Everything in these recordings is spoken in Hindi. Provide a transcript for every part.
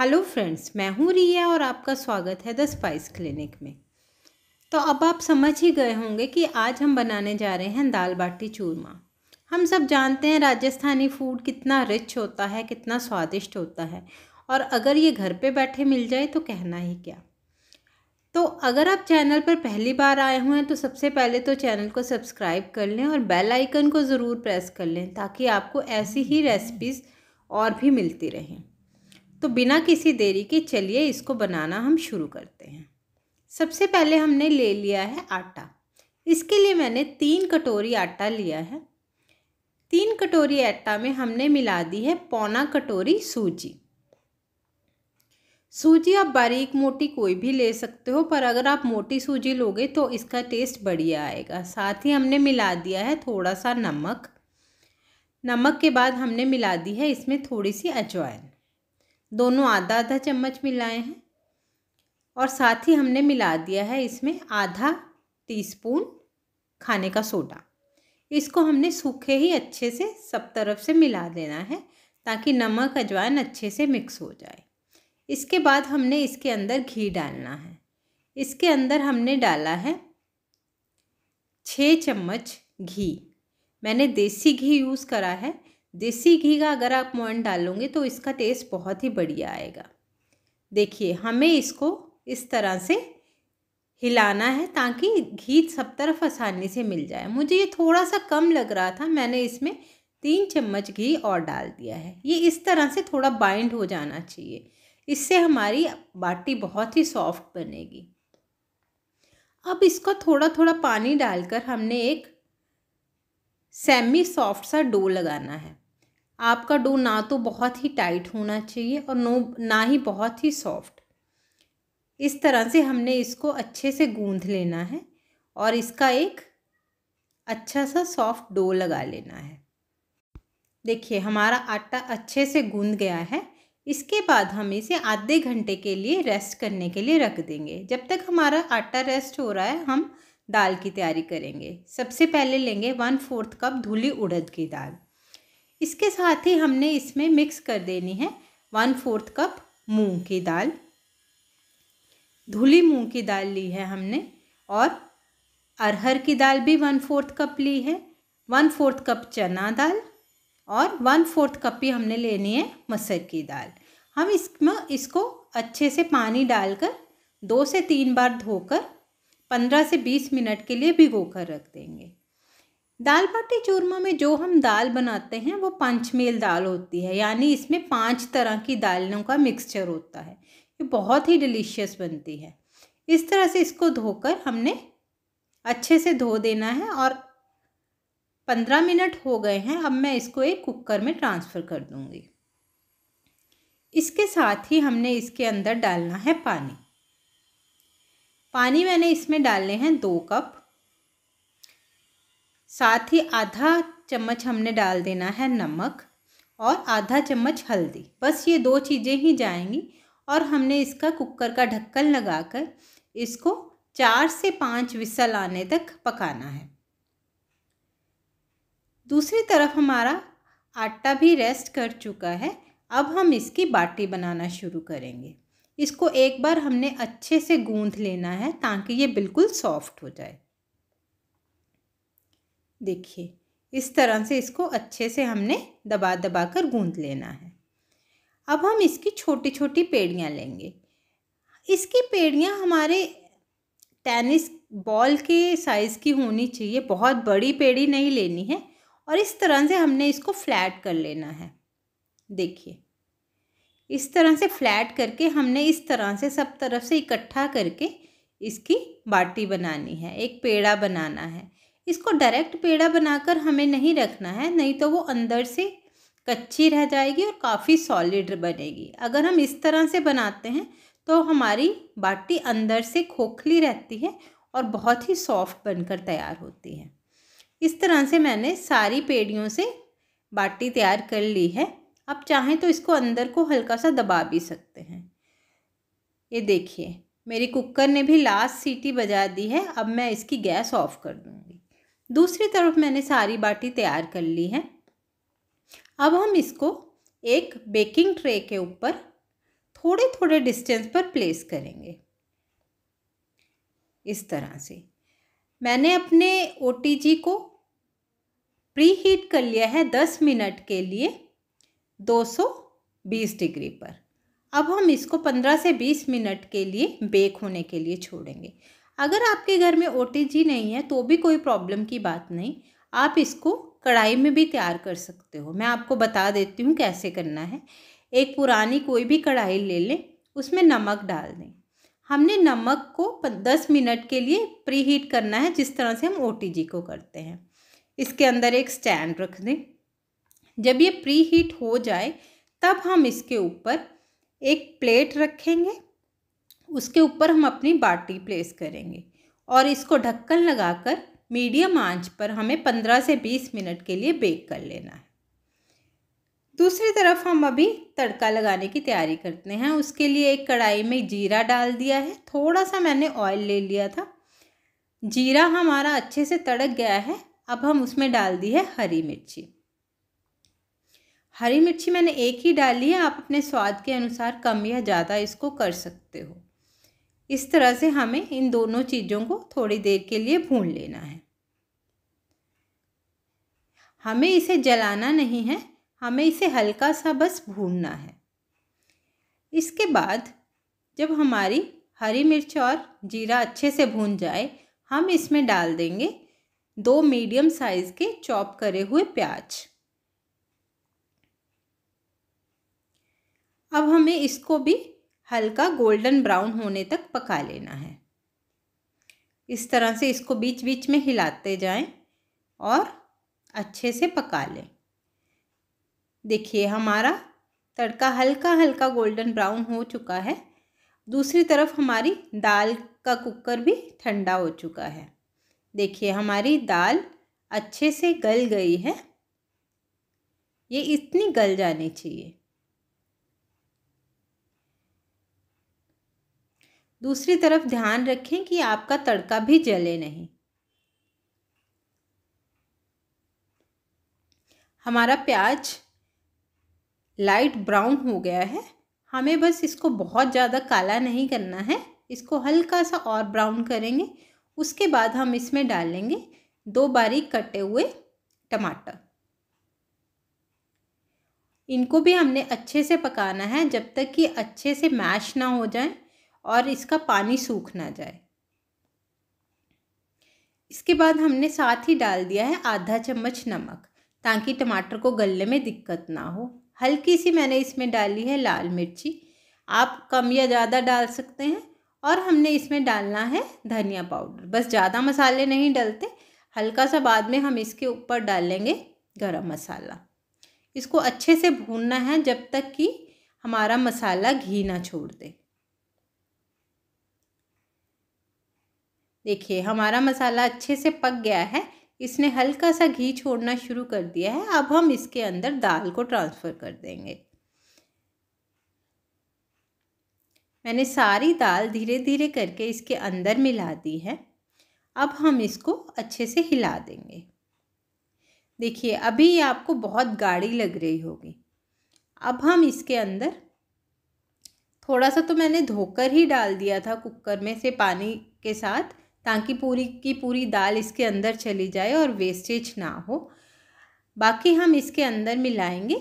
हेलो फ्रेंड्स मैं हूँ रिया और आपका स्वागत है द स्पाइस क्लिनिक में तो अब आप समझ ही गए होंगे कि आज हम बनाने जा रहे हैं दाल बाटी चूरमा हम सब जानते हैं राजस्थानी फूड कितना रिच होता है कितना स्वादिष्ट होता है और अगर ये घर पे बैठे मिल जाए तो कहना ही क्या तो अगर आप चैनल पर पहली बार आए हुए हैं तो सबसे पहले तो चैनल को सब्सक्राइब कर लें और बेल आइकन को ज़रूर प्रेस कर लें ताकि आपको ऐसी ही रेसिपीज़ और भी मिलती रहें तो बिना किसी देरी के चलिए इसको बनाना हम शुरू करते हैं सबसे पहले हमने ले लिया है आटा इसके लिए मैंने तीन कटोरी आटा लिया है तीन कटोरी आटा में हमने मिला दी है पौना कटोरी सूजी सूजी आप बारीक मोटी कोई भी ले सकते हो पर अगर आप मोटी सूजी लोगे तो इसका टेस्ट बढ़िया आएगा साथ ही हमने मिला दिया है थोड़ा सा नमक नमक के बाद हमने मिला दी है इसमें थोड़ी सी अजवाइन दोनों आधा आधा चम्मच मिलाए हैं और साथ ही हमने मिला दिया है इसमें आधा टीस्पून खाने का सोडा इसको हमने सूखे ही अच्छे से सब तरफ से मिला देना है ताकि नमक अजवाइन अच्छे से मिक्स हो जाए इसके बाद हमने इसके अंदर घी डालना है इसके अंदर हमने डाला है छः चम्मच घी मैंने देसी घी यूज़ करा है देसी घी का अगर आप मोइन डालोगे तो इसका टेस्ट बहुत ही बढ़िया आएगा देखिए हमें इसको इस तरह से हिलाना है ताकि घी सब तरफ आसानी से मिल जाए मुझे ये थोड़ा सा कम लग रहा था मैंने इसमें तीन चम्मच घी और डाल दिया है ये इस तरह से थोड़ा बाइंड हो जाना चाहिए इससे हमारी बाटी बहुत ही सॉफ्ट बनेगी अब इसको थोड़ा थोड़ा पानी डालकर हमने एक सेमी सॉफ्ट सा डो लगाना है आपका डो ना तो बहुत ही टाइट होना चाहिए और नो ना ही बहुत ही सॉफ्ट इस तरह से हमने इसको अच्छे से गूंध लेना है और इसका एक अच्छा सा सॉफ्ट डो लगा लेना है देखिए हमारा आटा अच्छे से गूंध गया है इसके बाद हम इसे आधे घंटे के लिए रेस्ट करने के लिए रख देंगे जब तक हमारा आटा रेस्ट हो रहा है हम दाल की तैयारी करेंगे सबसे पहले लेंगे वन फोर्थ कप धुली उड़द की दाल इसके साथ ही हमने इसमें मिक्स कर देनी है वन फोर्थ कप मूंग की दाल धुली मूंग की दाल ली है हमने और अरहर की दाल भी वन फोर्थ कप ली है वन फोर्थ कप चना दाल और वन फोर्थ कप ही हमने लेनी है मसर की दाल हम इसमें इसको अच्छे से पानी डालकर दो से तीन बार धोकर पंद्रह से बीस मिनट के लिए भिगो कर रख देंगे दाल बाटी चूरमा में जो हम दाल बनाते हैं वो पंचमेल दाल होती है यानी इसमें पांच तरह की दालों का मिक्सचर होता है ये बहुत ही डिलीशियस बनती है इस तरह से इसको धोकर हमने अच्छे से धो देना है और पंद्रह मिनट हो गए हैं अब मैं इसको एक कुकर में ट्रांसफ़र कर दूँगी इसके साथ ही हमने इसके अंदर डालना है पानी पानी मैंने इसमें डालने हैं दो कप साथ ही आधा चम्मच हमने डाल देना है नमक और आधा चम्मच हल्दी बस ये दो चीज़ें ही जाएंगी और हमने इसका कुकर का ढक्कन लगाकर इसको चार से पाँच विसल आने तक पकाना है दूसरी तरफ हमारा आटा भी रेस्ट कर चुका है अब हम इसकी बाटी बनाना शुरू करेंगे इसको एक बार हमने अच्छे से गूंथ लेना है ताकि ये बिल्कुल सॉफ्ट हो जाए देखिए इस तरह से इसको अच्छे से हमने दबा दबा कर गूँध लेना है अब हम इसकी छोटी छोटी पेड़ियाँ लेंगे इसकी पेड़ियाँ हमारे टेनिस बॉल के साइज़ की होनी चाहिए बहुत बड़ी पेड़ी नहीं लेनी है और इस तरह से हमने इसको फ्लैट कर लेना है देखिए इस तरह से फ्लैट करके हमने इस तरह से सब तरफ से इकट्ठा करके इसकी बाटी बनानी है एक पेड़ा बनाना है इसको डायरेक्ट पेड़ा बनाकर हमें नहीं रखना है नहीं तो वो अंदर से कच्ची रह जाएगी और काफ़ी सॉलिड बनेगी अगर हम इस तरह से बनाते हैं तो हमारी बाटी अंदर से खोखली रहती है और बहुत ही सॉफ्ट बनकर तैयार होती है इस तरह से मैंने सारी पेड़ियों से बाटी तैयार कर ली है आप चाहें तो इसको अंदर को हल्का सा दबा भी सकते हैं ये देखिए मेरी कुकर ने भी लास्ट सीटी बजा दी है अब मैं इसकी गैस ऑफ कर दूँगी दूसरी तरफ मैंने सारी बाटी तैयार कर ली है अब हम इसको एक बेकिंग ट्रे के ऊपर थोड़े थोड़े डिस्टेंस पर प्लेस करेंगे इस तरह से मैंने अपने ओ को प्री हीट कर लिया है दस मिनट के लिए 220 डिग्री पर अब हम इसको 15 से 20 मिनट के लिए बेक होने के लिए छोड़ेंगे अगर आपके घर में ओ नहीं है तो भी कोई प्रॉब्लम की बात नहीं आप इसको कढ़ाई में भी तैयार कर सकते हो मैं आपको बता देती हूँ कैसे करना है एक पुरानी कोई भी कढ़ाई ले लें उसमें नमक डाल दें हमने नमक को दस मिनट के लिए प्री हीट करना है जिस तरह से हम ओ को करते हैं इसके अंदर एक स्टैंड रख दें जब ये प्री हीट हो जाए तब हम इसके ऊपर एक प्लेट रखेंगे उसके ऊपर हम अपनी बाटी प्लेस करेंगे और इसको ढक्कन लगाकर मीडियम आंच पर हमें 15 से 20 मिनट के लिए बेक कर लेना है दूसरी तरफ हम अभी तड़का लगाने की तैयारी करते हैं उसके लिए एक कढ़ाई में जीरा डाल दिया है थोड़ा सा मैंने ऑयल ले लिया था जीरा हमारा अच्छे से तड़क गया है अब हम उसमें डाल दी है हरी मिर्ची हरी मिर्ची मैंने एक ही डाली है आप अपने स्वाद के अनुसार कम या ज़्यादा इसको कर सकते हो इस तरह से हमें इन दोनों चीज़ों को थोड़ी देर के लिए भून लेना है हमें इसे जलाना नहीं है हमें इसे हल्का सा बस भूनना है इसके बाद जब हमारी हरी मिर्च और जीरा अच्छे से भून जाए हम इसमें डाल देंगे दो मीडियम साइज़ के चॉप करे हुए प्याज अब हमें इसको भी हल्का गोल्डन ब्राउन होने तक पका लेना है इस तरह से इसको बीच बीच में हिलाते जाएं और अच्छे से पका लें देखिए हमारा तड़का हल्का हल्का गोल्डन ब्राउन हो चुका है दूसरी तरफ हमारी दाल का कुकर भी ठंडा हो चुका है देखिए हमारी दाल अच्छे से गल गई है ये इतनी गल जानी चाहिए दूसरी तरफ ध्यान रखें कि आपका तड़का भी जले नहीं हमारा प्याज लाइट ब्राउन हो गया है हमें बस इसको बहुत ज़्यादा काला नहीं करना है इसको हल्का सा और ब्राउन करेंगे उसके बाद हम इसमें डालेंगे दो बारीक कटे हुए टमाटर इनको भी हमने अच्छे से पकाना है जब तक कि अच्छे से मैश ना हो जाए और इसका पानी सूख ना जाए इसके बाद हमने साथ ही डाल दिया है आधा चम्मच नमक ताकि टमाटर को गलने में दिक्कत ना हो हल्की सी मैंने इसमें डाली है लाल मिर्ची आप कम या ज़्यादा डाल सकते हैं और हमने इसमें डालना है धनिया पाउडर बस ज़्यादा मसाले नहीं डलते हल्का सा बाद में हम इसके ऊपर डालेंगे गरम मसाला इसको अच्छे से भूनना है जब तक कि हमारा मसाला घी ना छोड़ दे देखिए हमारा मसाला अच्छे से पक गया है इसने हल्का सा घी छोड़ना शुरू कर दिया है अब हम इसके अंदर दाल को ट्रांसफ़र कर देंगे मैंने सारी दाल धीरे धीरे करके इसके अंदर मिला दी है अब हम इसको अच्छे से हिला देंगे देखिए अभी ये आपको बहुत गाढ़ी लग रही होगी अब हम इसके अंदर थोड़ा सा तो मैंने धोकर ही डाल दिया था कुकर में से पानी के साथ ताकि पूरी की पूरी दाल इसके अंदर चली जाए और वेस्टेज ना हो बाकी हम इसके अंदर मिलाएंगे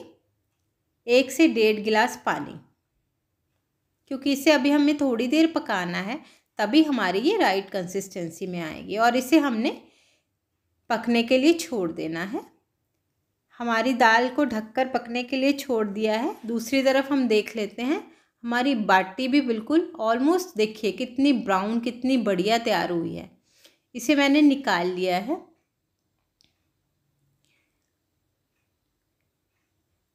एक से डेढ़ गिलास पानी क्योंकि इसे अभी हमें थोड़ी देर पकाना है तभी हमारी ये राइट कंसिस्टेंसी में आएगी और इसे हमने पकने के लिए छोड़ देना है हमारी दाल को ढककर पकने के लिए छोड़ दिया है दूसरी तरफ हम देख लेते हैं हमारी बाटी भी बिल्कुल ऑलमोस्ट देखिए कितनी ब्राउन कितनी बढ़िया तैयार हुई है इसे मैंने निकाल लिया है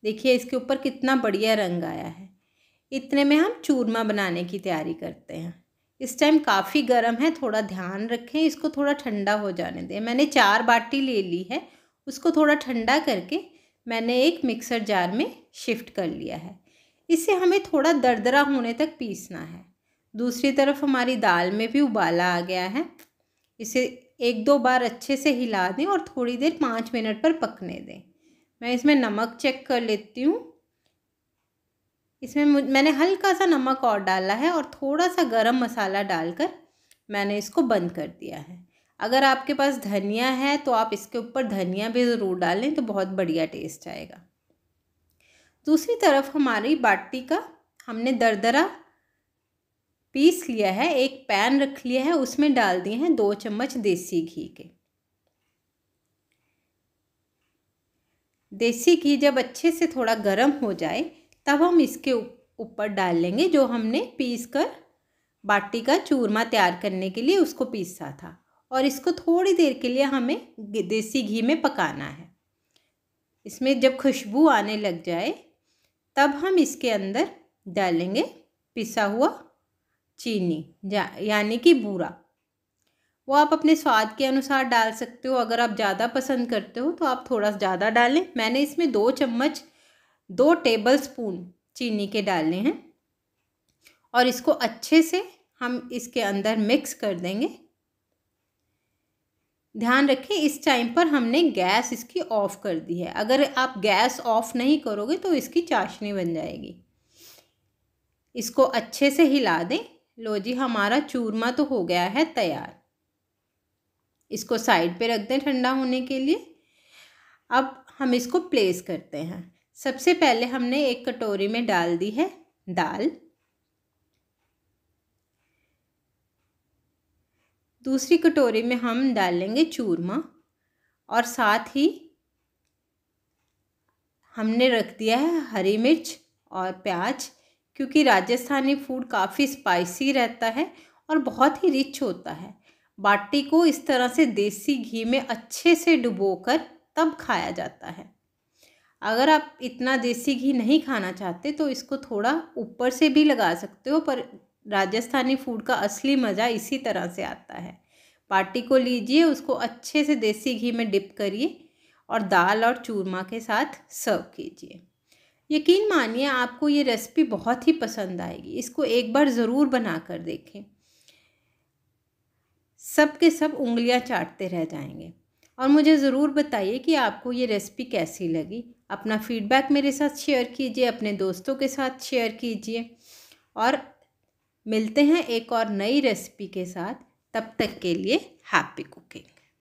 देखिए इसके ऊपर कितना बढ़िया रंग आया है इतने में हम चूरमा बनाने की तैयारी करते हैं इस टाइम काफ़ी गर्म है थोड़ा ध्यान रखें इसको थोड़ा ठंडा हो जाने दें मैंने चार बाटी ले ली है उसको थोड़ा ठंडा करके मैंने एक मिक्सर जार में शिफ्ट कर लिया है इसे हमें थोड़ा दरदरा होने तक पीसना है दूसरी तरफ हमारी दाल में भी उबाला आ गया है इसे एक दो बार अच्छे से हिला दें और थोड़ी देर पाँच मिनट पर पकने दें मैं इसमें नमक चेक कर लेती हूँ इसमें मैंने हल्का सा नमक और डाला है और थोड़ा सा गरम मसाला डालकर मैंने इसको बंद कर दिया है अगर आपके पास धनिया है तो आप इसके ऊपर धनिया भी ज़रूर डालें तो बहुत बढ़िया टेस्ट आएगा दूसरी तरफ हमारी बाटी का हमने दरदरा पीस लिया है एक पैन रख लिया है उसमें डाल दिए हैं दो चम्मच देसी घी के देसी घी जब अच्छे से थोड़ा गर्म हो जाए तब हम इसके ऊपर डाल लेंगे जो हमने पीस कर बाटी का चूरमा तैयार करने के लिए उसको पीसा था और इसको थोड़ी देर के लिए हमें देसी घी में पकाना है इसमें जब खुशबू आने लग जाए तब हम इसके अंदर डालेंगे पिसा हुआ चीनी यानी कि बूरा वो आप अपने स्वाद के अनुसार डाल सकते हो अगर आप ज़्यादा पसंद करते हो तो आप थोड़ा ज़्यादा डालें मैंने इसमें दो चम्मच दो टेबल स्पून चीनी के डाले हैं और इसको अच्छे से हम इसके अंदर मिक्स कर देंगे ध्यान रखें इस टाइम पर हमने गैस इसकी ऑफ़ कर दी है अगर आप गैस ऑफ़ नहीं करोगे तो इसकी चाशनी बन जाएगी इसको अच्छे से हिला दें लो जी हमारा चूरमा तो हो गया है तैयार इसको साइड पे रख दें ठंडा होने के लिए अब हम इसको प्लेस करते हैं सबसे पहले हमने एक कटोरी में डाल दी है दाल दूसरी कटोरी में हम डाल लेंगे चूरमा और साथ ही हमने रख दिया है हरी मिर्च और प्याज क्योंकि राजस्थानी फूड काफ़ी स्पाइसी रहता है और बहुत ही रिच होता है बाटी को इस तरह से देसी घी में अच्छे से डुबोकर तब खाया जाता है अगर आप इतना देसी घी नहीं खाना चाहते तो इसको थोड़ा ऊपर से भी लगा सकते हो पर राजस्थानी फूड का असली मज़ा इसी तरह से आता है पार्टी को लीजिए उसको अच्छे से देसी घी में डिप करिए और दाल और चूरमा के साथ सर्व कीजिए यकीन मानिए आपको ये रेसिपी बहुत ही पसंद आएगी इसको एक बार ज़रूर बना कर देखें सब के सब उंगलियां चाटते रह जाएंगे और मुझे ज़रूर बताइए कि आपको ये रेसिपी कैसी लगी अपना फीडबैक मेरे साथ शेयर कीजिए अपने दोस्तों के साथ शेयर कीजिए और मिलते हैं एक और नई रेसिपी के साथ तब तक के लिए हैप्पी कुकिंग